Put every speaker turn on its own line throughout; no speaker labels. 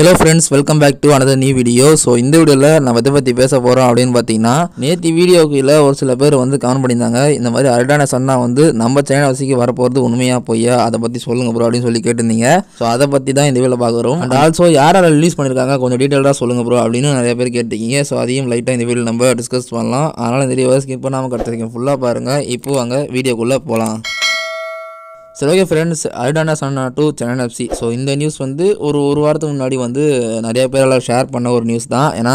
hello friends welcome back to another new video so இந்த வீடியோவில் நம்ம எதை பற்றி பேச போகிறோம் அப்படின்னு பார்த்தீங்கன்னா நேற்று வீடியோ ஒரு சில பேர் வந்து கமெண்ட் பண்ணியிருந்தாங்க இந்த மாதிரி அரடான சன்னா வந்து நம்ம சேனல் வசிக்கு வரப்போகிறது உண்மையாக பொய்யா அதை பற்றி சொல்லுங்கள் ப்ரோ அப்படின்னு சொல்லி கேட்டிருந்தீங்க ஸோ அதை பற்றி தான் இந்த வீடியோவில் பார்க்குறோம் அண்ட் ஆல்சோ யாரால ரிலீஸ் பண்ணியிருக்காங்க கொஞ்சம் டீட்டெயிலாக சொல்லுங்கள் ப்ரோ அப்படின்னு நிறைய பேர் கேட்டிருக்கீங்க ஸோ அதையும் லைட்டாக இந்த வீடியோ நம்ம டிஸ்கஸ் பண்ணலாம் அதனால் இந்த வீடியோவை ஸ்கிப் பண்ணாமல் கிடச்சிருக்கேன் ஃபுல்லாக பாருங்கள் இப்போ அங்கே வீடியோக்குள்ளே போகலாம் சரி okay friends Aridane Santana to Chennai FC so இந்த நியூஸ் வந்து ஒரு ஒரு வாரத்துக்கு முன்னாடி வந்து நிறைய பேரால் ஷேர் பண்ண ஒரு நியூஸ் தான் ஏன்னா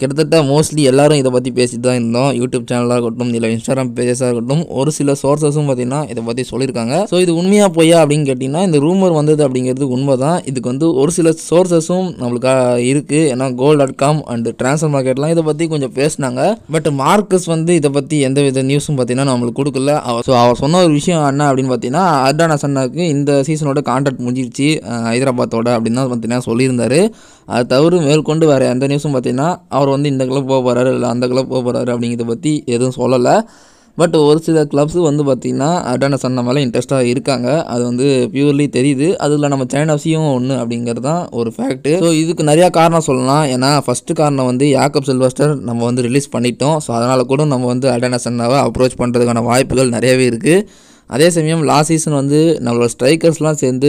கிட்டத்தட்ட மோஸ்ட்லி எல்லோரும் இதை பற்றி பேசிட்டு தான் இருந்தோம் யூடியூப் சேனலாக இருக்கட்டும் இல்லை இன்ஸ்டாகிராம் பேஜஸாக இருக்கட்டும் ஒரு சில சோர்சஸும் பார்த்திங்கன்னா இதை பற்றி சொல்லியிருக்காங்க ஸோ இது உண்மையாக போய் அப்படின்னு கேட்டிங்கன்னா இந்த ரூமர் வந்தது அப்படிங்கிறது உண்மை தான் இதுக்கு வந்து ஒரு சில சோர்சஸும் நம்மளுக்காக இருக்குது ஏன்னா goal dot com and transfer மார்க்கெட்லாம் இதை பற்றி கொஞ்சம் பேசினாங்க பட் மார்க்கஸ் வந்து இதை பற்றி எந்த வித நியூஸும் பார்த்தீங்கன்னா நம்மளுக்கு கொடுக்கல அவர் ஸோ அவர் சொன்ன ஒரு விஷயம் என்ன அப்படின்னு பார்த்தீங்கன்னா அர்டான சன்னாக்கு இந்த சீசனோட கான்ட்ராக்ட் முடிஞ்சிருச்சு ஹைதராபாத்தோட அப்படின்னு தான் பார்த்தீங்கன்னா சொல்லியிருந்தார் அது தவிர மேற்கொண்டு வேறு எந்த நியூஸும் பார்த்தீங்கன்னா அவர் அவர் வந்து இந்த கிளப் போக போகிறாரு இல்லை அந்த கிளப் போக போகிறாரு அப்படிங்கிறத பற்றி எதுவும் சொல்லலை பட் ஒரு சில கிளப்ஸு வந்து பார்த்திங்கன்னா அடானஸ் அந்த மேலே இன்ட்ரெஸ்ட்டாக இருக்காங்க அது வந்து பியூர்லி தெரியுது அதில் நம்ம சைன் ஆஃப்ஸியும் ஒன்று அப்படிங்கிறது தான் ஒரு ஃபேக்ட்டு ஸோ இதுக்கு நிறையா காரணம் சொல்லலாம் ஏன்னா ஃபஸ்ட்டு காரணம் வந்து யாக்கப் சில்வஸ்டர் நம்ம வந்து ரிலீஸ் பண்ணிட்டோம் ஸோ அதனால் கூட நம்ம வந்து அடானஸ் சந்தாவை அப்ரோச் பண்ணுறதுக்கான வாய்ப்புகள் நிறையவே இருக்குது அதே சமயம் லாஸ்ட் சீசன் வந்து நம்மளோட ஸ்ட்ரைக்கர்ஸ்லாம் சேர்ந்து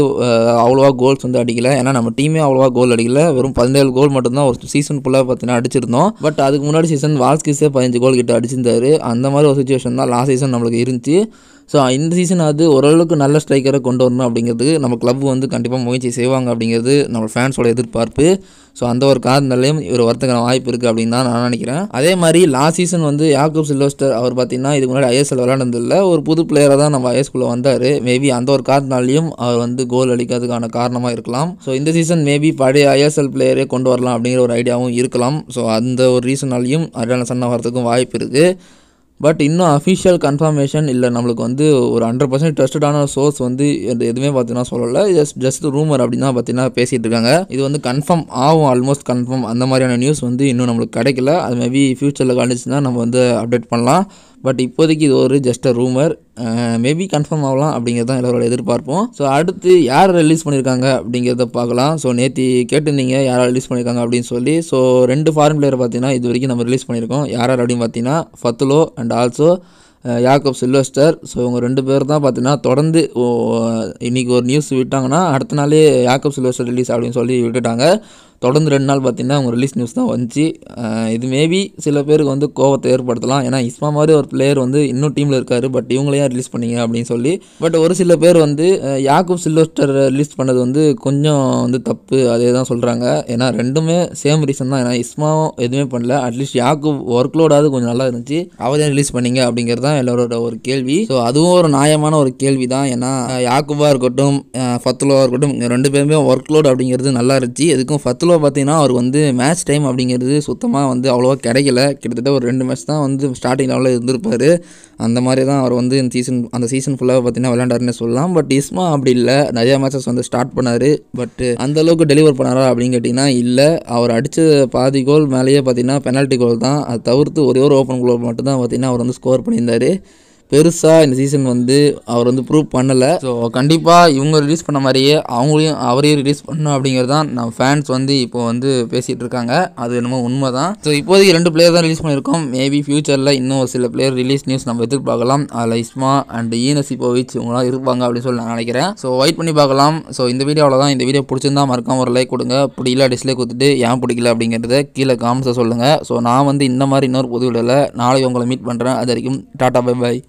அவ்வளோவா கோல்ஸ் வந்து அடிக்கல ஏன்னா நம்ம டீமே அவ்வளோவா கோல் அடிக்கல வெறும் பதினேழு கோல் மட்டும்தான் ஒரு சீசன் ஃபுல்லாக பார்த்தீங்கன்னா அடிச்சிருந்தோம் பட் அதுக்கு முன்னாடி சீசன் வாஸ்கிஸே பதினஞ்சு கோல் கிட்ட அடிச்சிருந்தாரு அந்த மாதிரி ஒரு சுச்சுவேஷன் தான் லாஸ்ட் சீசன் நம்மளுக்கு இருந்துச்சு ஸோ இந்த சீசன் அது ஓரளவுக்கு நல்ல ஸ்ட்ரைக்கரை கொண்டு வரணும் அப்படிங்கிறது நம்ம கிளப் வந்து கண்டிப்பாக முயற்சி செய்வாங்க அப்படிங்கிறது நம்ம ஃபேன்ஸோட எதிர்பார்ப்பு ஸோ அந்த ஒரு காரணத்துலேயும் இவர் வரத்துக்கான வாய்ப்பு இருக்குது அப்படின்னு தான் நான் நினைக்கிறேன் அதே மாதிரி லாஸ்ட் சீசன் வந்து யாக்கப் சில்வஸ்டர் அவர் பார்த்திங்கன்னா இதுக்கு முன்னாடி ஐஎஸ்எல் விளாண்டதில்ல ஒரு புது பிளேயராக தான் நம்ம ஐஎஸ்குள்ளே வந்தார் மேபி அந்த ஒரு காரணத்தாலையும் அவர் வந்து கோல் அடிக்கிறதுக்கான காரணமாக இருக்கலாம் ஸோ இந்த சீசன் மேபி பழைய ஐஎஸ்எல் பிளேயரே கொண்டு வரலாம் அப்படிங்கிற ஒரு ஐடியாவும் இருக்கலாம் ஸோ அந்த ஒரு ரீசனாலையும் அரியான சன்னா வரத்துக்கும் வாய்ப்பு இருக்குது பட் இன்னும் அஃபிஷியல் கன்ஃபர்மேஷன் இல்லை நம்மளுக்கு வந்து ஒரு ஹண்ட்ரட் பர்சன்ட் ட்ரஸ்டடான சோர்ஸ் வந்து எதுவுமே பார்த்தீங்கன்னா சொல்லலை ஜஸ்ட் ஜஸ்ட் ரூமர் அப்படின்னு தான் பார்த்தீங்கன்னா பேசிகிட்டு இருக்காங்க இது வந்து கன்ஃபார்ம் ஆகும் ஆல்மோஸ்ட் கன்ஃபார்ம் அந்த மாதிரியான நியூஸ் வந்து இன்னும் நம்மளுக்கு கிடைக்கல அது மேபி ஃப்யூச்சரில் காணிச்சுன்னா நம்ம வந்து அப்டேட் பண்ணலாம் பட் இப்போதைக்கு இது ஒரு just a rumour maybe confirm ஆகலாம் அப்படிங்கிறது தான் எல்லோரோட எதிர்பார்ப்போம் ஸோ அடுத்து யார் ரிலீஸ் பண்ணியிருக்காங்க அப்படிங்கிறத பார்க்கலாம் ஸோ நேற்று கேட்டிருந்தீங்க யாரால் ரிலீஸ் பண்ணியிருக்காங்க அப்படின்னு சொல்லி ஸோ ரெண்டு ஃபாரின் பிளேயர் பார்த்தீங்கன்னா இது வரைக்கும் நம்ம ரிலீஸ் பண்ணியிருக்கோம் யார் அப்படின்னு பார்த்தீங்கன்னா Fatkhullo and also Jakub Sylvestr so இவங்க ரெண்டு பேர் தான் பார்த்தீங்கன்னா தொடர்ந்து இன்றைக்கி ஒரு நியூஸ் விட்டாங்கன்னா அடுத்த நாளே யாக்கப் சில்வஸ்டர் ரிலீஸ் அப்படின்னு சொல்லி விட்டுட்டாங்க தொடர்ந்து ரெண்டு நாள் பார்த்திங்கன்னா அவங்க ரிலீஸ் நியூஸ் தான் வந்துச்சு இது மேபி சில பேருக்கு வந்து கோவத்தை ஏற்படுத்தலாம் ஏன்னா இஸ்மா மாதிரி ஒரு பிளேயர் வந்து இன்னும் டீமில் இருக்கார் பட் இவங்களே ரிலீஸ் பண்ணிங்க அப்படின்னு சொல்லி பட் ஒரு சில பேர் வந்து யாக்கூப் சில்வஸ்டர் ரிலீஸ் பண்ணது வந்து கொஞ்சம் வந்து தப்பு அதே தான் சொல்கிறாங்க ஏன்னா ரெண்டுமே சேம் ரீசன் தான் ஏன்னா இஸ்மாவும் எதுவுமே பண்ணல அட்லீஸ்ட் யாக்கூப் ஒர்க் லோடாவது கொஞ்சம் நல்லா இருந்துச்சு அவர் ரிலீஸ் பண்ணீங்க அப்படிங்கிறது தான் எல்லோரோட ஒரு கேள்வி ஸோ அதுவும் ஒரு நியாயமான ஒரு கேள்வி தான் ஏன்னா யாக்குபாக இருக்கட்டும் ஃபத்துலோவாக இருக்கட்டும் ரெண்டு பேருமே ஒர்க் லோட் அப்படிங்கிறது நல்லா இருந்துச்சு எதுக்கும் ஃபத்துலோ ஆக்சுவலாக பார்த்தீங்கன்னா அவர் வந்து மேட்ச் டைம் அப்படிங்கிறது சுத்தமாக வந்து அவ்வளோவா கிடைக்கல கிட்டத்தட்ட ஒரு ரெண்டு மேட்ச் தான் வந்து ஸ்டார்டிங் லெவலில் இருந்திருப்பார் அந்த மாதிரி தான் அவர் வந்து இந்த சீசன் அந்த சீசன் ஃபுல்லாக பார்த்தீங்கன்னா விளையாண்டாருன்னு சொல்லலாம் பட் இஸ்மா அப்படி இல்லை நிறையா மேட்சஸ் வந்து ஸ்டார்ட் பண்ணார் பட் அந்தளவுக்கு டெலிவர் பண்ணாரா அப்படின்னு கேட்டிங்கன்னா இல்லை அவர் அடித்த பாதி கோல் மேலேயே பார்த்தீங்கன்னா பெனால்ட்டி கோல் தான் அதை தவிர்த்து ஒரே ஒரு ஓப்பன் கோல் மட்டும் தான் பார்த்தீங்கன்னா அவர் வந்து ஸ்கோர் பண்ணியிருந்தார் பெருசாக இந்த சீசன் வந்து அவர் வந்து ப்ரூவ் பண்ணலை ஸோ கண்டிப்பாக இவங்க ரிலீஸ் பண்ண மாதிரியே அவங்களையும் அவரையும் ரிலீஸ் பண்ணணும் அப்படிங்கிறது தான் நம்ம ஃபேன்ஸ் வந்து இப்போ வந்து பேசிகிட்டு இருக்காங்க அது என்னமோ உண்மை தான் ஸோ இப்போதைக்கு ரெண்டு பிளேயர் தான் ரிலீஸ் பண்ணியிருக்கோம் மேபி ஃப்யூச்சரில் இன்னும் ஒரு சில பிளேயர் ரிலீஸ் நியூஸ் நம்ம எதிர்பார்க்கலாம் அதில் இஸ்மா அண்ட் ஈனசிபோவிச் இவங்களாம் இருப்பாங்க அப்படின்னு சொல்லி நான் நினைக்கிறேன் ஸோ வெயிட் பண்ணி பார்க்கலாம் ஸோ இந்த வீடியோ அவ்வளோதான் இந்த வீடியோ பிடிச்சிருந்தா மறக்காம ஒரு லைக் கொடுங்க பிடிக்கல டிஸ்லைக் கொடுத்துட்டு ஏன் பிடிக்கல அப்படிங்கிறத கீழே காமெண்ட்ஸை சொல்லுங்கள் ஸோ நான் வந்து இந்த மாதிரி இன்னொரு புது வீடியோவில் நாளைக்கு உங்களை மீட் பண்ணுறேன் அது வரைக்கும் டாட்டா பை பாய்